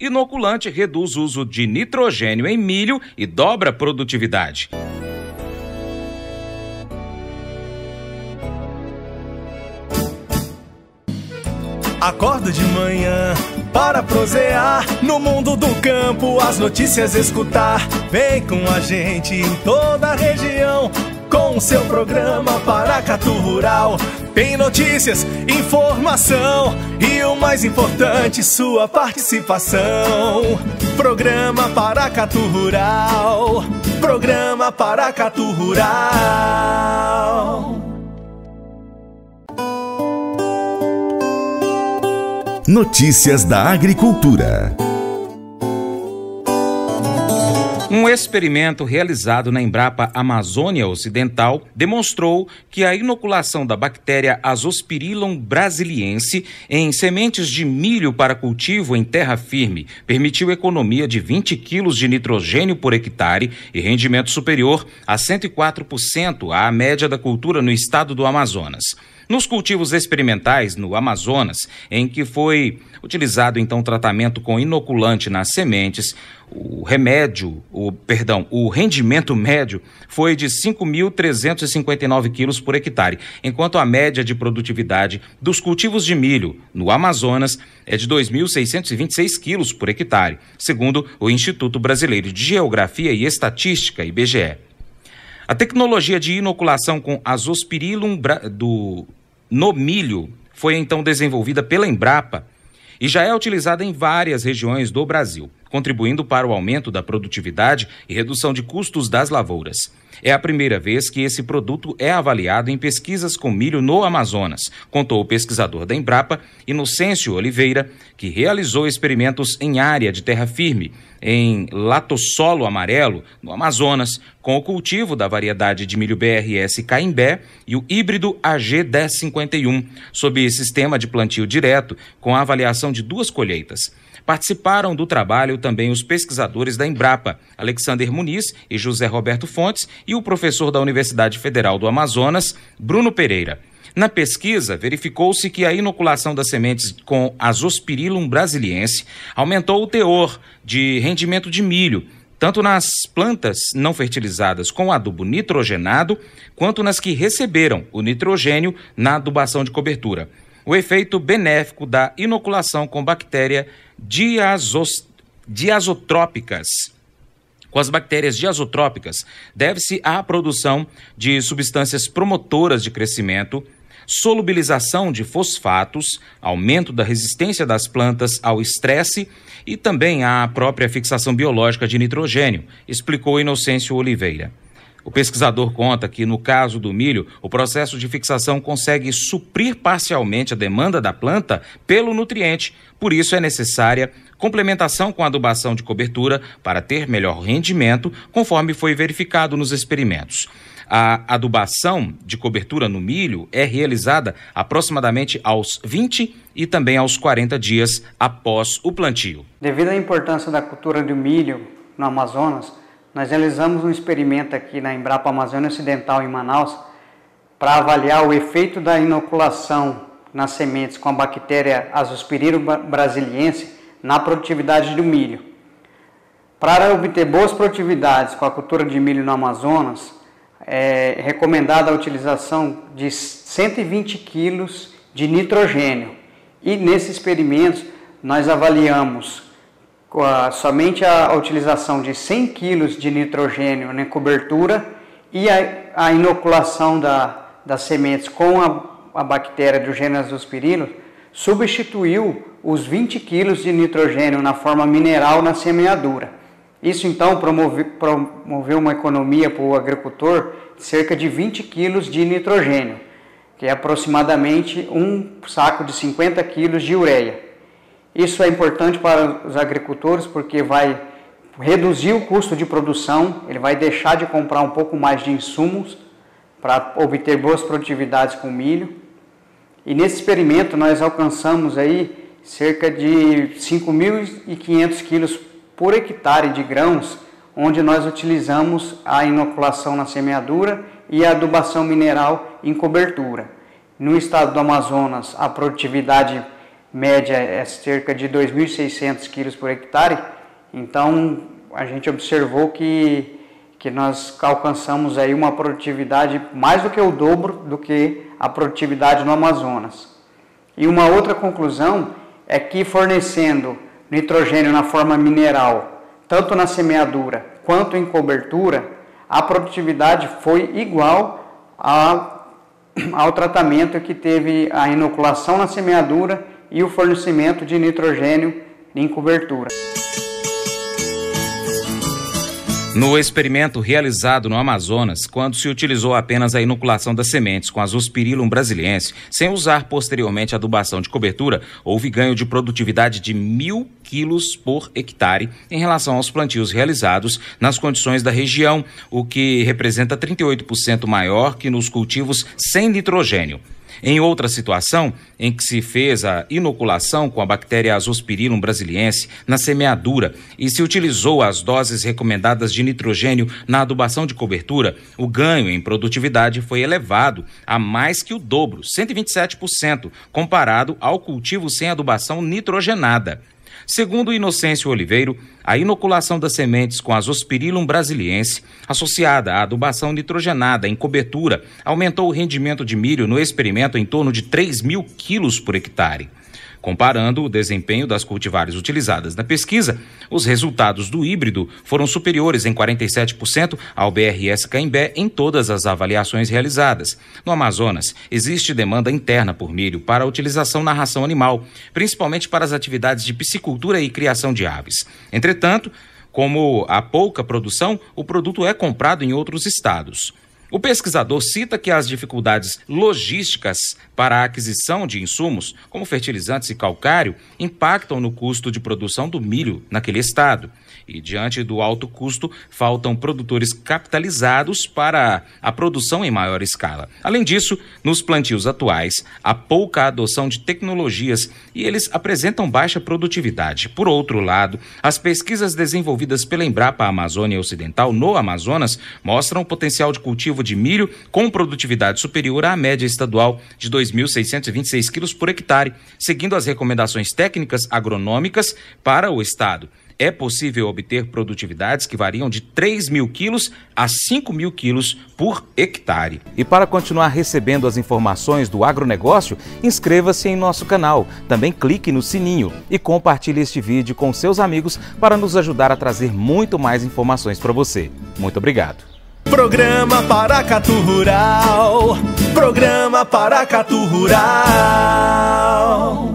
Inoculante reduz o uso de nitrogênio em milho e dobra a produtividade. Acorda de manhã para prosear no mundo do campo, as notícias escutar. Vem com a gente em toda a região com o seu programa Paracatu Rural. Tem notícias, informação e o mais importante, sua participação. Programa Paracatu Rural. Programa Paracatu Rural. Notícias da Agricultura. Um experimento realizado na Embrapa Amazônia Ocidental demonstrou que a inoculação da bactéria Azospirillum brasiliense em sementes de milho para cultivo em terra firme permitiu economia de 20 quilos de nitrogênio por hectare e rendimento superior a 104% à média da cultura no estado do Amazonas. Nos cultivos experimentais no Amazonas, em que foi utilizado então tratamento com inoculante nas sementes, o remédio, o perdão, o rendimento médio foi de 5.359 quilos por hectare, enquanto a média de produtividade dos cultivos de milho no Amazonas é de 2.626 quilos por hectare, segundo o Instituto Brasileiro de Geografia e Estatística, IBGE. A tecnologia de inoculação com azospirilum do no milho foi então desenvolvida pela Embrapa e já é utilizada em várias regiões do Brasil contribuindo para o aumento da produtividade e redução de custos das lavouras. É a primeira vez que esse produto é avaliado em pesquisas com milho no Amazonas, contou o pesquisador da Embrapa, Inocêncio Oliveira, que realizou experimentos em área de terra firme, em latossolo amarelo, no Amazonas, com o cultivo da variedade de milho BRS Caimbé e o híbrido AG1051, sob sistema de plantio direto, com a avaliação de duas colheitas. Participaram do trabalho também os pesquisadores da Embrapa, Alexander Muniz e José Roberto Fontes, e o professor da Universidade Federal do Amazonas, Bruno Pereira. Na pesquisa, verificou-se que a inoculação das sementes com Azospirillum brasiliense aumentou o teor de rendimento de milho, tanto nas plantas não fertilizadas com adubo nitrogenado, quanto nas que receberam o nitrogênio na adubação de cobertura o efeito benéfico da inoculação com bactéria diazos, diazotrópicas. Com as bactérias diazotrópicas, deve-se à produção de substâncias promotoras de crescimento, solubilização de fosfatos, aumento da resistência das plantas ao estresse e também à própria fixação biológica de nitrogênio, explicou Inocêncio Oliveira. O pesquisador conta que, no caso do milho, o processo de fixação consegue suprir parcialmente a demanda da planta pelo nutriente. Por isso, é necessária complementação com adubação de cobertura para ter melhor rendimento, conforme foi verificado nos experimentos. A adubação de cobertura no milho é realizada aproximadamente aos 20 e também aos 40 dias após o plantio. Devido à importância da cultura do milho no Amazonas, nós realizamos um experimento aqui na Embrapa Amazônia Ocidental, em Manaus, para avaliar o efeito da inoculação nas sementes com a bactéria Azospirillum brasiliense na produtividade do milho. Para obter boas produtividades com a cultura de milho no Amazonas, é recomendada a utilização de 120 quilos de nitrogênio. E nesse experimento nós avaliamos a, somente a, utilização de 100 kg de nitrogênio na cobertura e a, a inoculação da, das sementes com a, bactéria do gênero azospirino substituiu os 20 kg de nitrogênio na forma mineral na semeadura. Isso então promove, promoveu uma economia para o agricultor de cerca de 20 kg de nitrogênio, que é aproximadamente um saco de 50 kg de ureia. Isso é importante para os agricultores porque vai reduzir o custo de produção, ele vai deixar de comprar um pouco mais de insumos para obter boas produtividades com milho. E nesse experimento nós alcançamos aí cerca de 5.500 quilos por hectare de grãos, onde nós utilizamos a inoculação na semeadura e a adubação mineral em cobertura. No estado do Amazonas, a produtividade média é cerca de 2.600 quilos por hectare, então a gente observou que, que nós alcançamos aí uma produtividade mais do que o dobro do que a produtividade no Amazonas. E uma outra conclusão é que fornecendo nitrogênio na forma mineral, tanto na semeadura quanto em cobertura, a produtividade foi igual a, ao tratamento que teve a inoculação na semeadura e o fornecimento de nitrogênio em cobertura. No experimento realizado no Amazonas, quando se utilizou apenas a inoculação das sementes com azospirillum brasiliense, sem usar posteriormente adubação de cobertura, houve ganho de produtividade de mil quilos por hectare em relação aos plantios realizados nas condições da região, o que representa 38% maior que nos cultivos sem nitrogênio. Em outra situação, em que se fez a inoculação com a bactéria Azospirillum brasiliense na semeadura e se utilizou as doses recomendadas de nitrogênio na adubação de cobertura, o ganho em produtividade foi elevado a mais que o dobro, 127%, comparado ao cultivo sem adubação nitrogenada. Segundo Inocêncio Oliveiro, a inoculação das sementes com azospirillum brasiliense, associada à adubação nitrogenada em cobertura, aumentou o rendimento de milho no experimento em torno de 3 mil quilos por hectare. Comparando o desempenho das cultivares utilizadas na pesquisa, os resultados do híbrido foram superiores em 47% ao BRS Caimbé em todas as avaliações realizadas. No Amazonas, existe demanda interna por milho para a utilização na ração animal, principalmente para as atividades de piscicultura e criação de aves. Entretanto, como há pouca produção, o produto é comprado em outros estados. O pesquisador cita que as dificuldades logísticas para a aquisição de insumos, como fertilizantes e calcário, impactam no custo de produção do milho naquele estado. E diante do alto custo, faltam produtores capitalizados para a produção em maior escala. Além disso, nos plantios atuais, há pouca adoção de tecnologias e eles apresentam baixa produtividade. Por outro lado, as pesquisas desenvolvidas pela Embrapa Amazônia Ocidental no Amazonas mostram o potencial de cultivo de milho com produtividade superior à média estadual de 2.626 quilos por hectare, seguindo as recomendações técnicas agronômicas para o Estado é possível obter produtividades que variam de 3 mil quilos a 5 mil quilos por hectare. E para continuar recebendo as informações do agronegócio, inscreva-se em nosso canal, também clique no sininho e compartilhe este vídeo com seus amigos para nos ajudar a trazer muito mais informações para você. Muito obrigado! Programa Paracatu Rural. Programa Paracatu Rural.